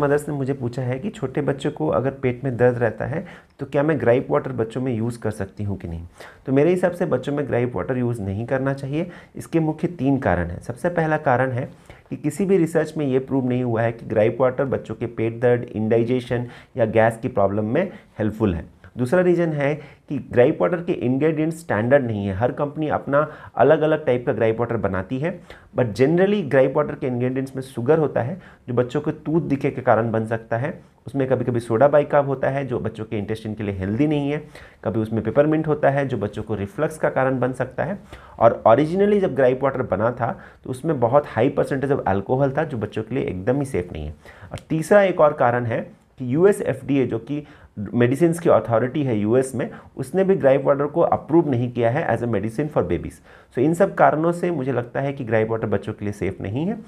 mother's ने मुझे पूछा है कि छोटे बच्चों को अगर पेट में दर्द रहता है तो क्या मैं ग्राइप वाटर बच्चों में यूज़ कर सकती हूँ कि नहीं तो मेरे हिसाब से बच्चों में ग्राइप वाटर यूज़ नहीं करना चाहिए इसके मुख्य तीन कारण हैं सबसे पहला कारण है कि किसी भी रिसर्च में ये प्रूव नहीं हुआ है कि ग्राइप वाटर बच्चों के पेट दर्द इंडाइजेशन या गैस की प्रॉब्लम में हेल्पफुल है दूसरा रीज़न है कि ग्राइप वाटर के इंग्रेडिएंट्स स्टैंडर्ड नहीं है हर कंपनी अपना अलग अलग टाइप का ग्राइप वाटर बनाती है बट जनरली ग्राइप वाटर के इंग्रेडिएंट्स में शुगर होता है जो बच्चों के दूध दिखे के कारण बन सकता है उसमें कभी कभी सोडा बाइकाब होता है जो बच्चों के इंटेस्टिन के लिए हेल्दी नहीं है कभी उसमें पेपरमिंट होता है जो बच्चों को रिफ्लक्स का कारण बन सकता है और ओरिजिनली जब ग्राइप वाटर बना था तो उसमें बहुत हाई परसेंटेज ऑफ अल्कोहल था जो बच्चों के लिए एकदम ही सेफ नहीं है और तीसरा एक और कारण है कि यूएस एफडीए जो कि मेडिसिन की अथॉरिटी है यूएस में उसने भी ग्राइप वाटर को अप्रूव नहीं किया है as a medicine for babies so इन सब कारणों से मुझे लगता है कि ग्राइप वाटर बच्चों के लिए सेफ़ नहीं है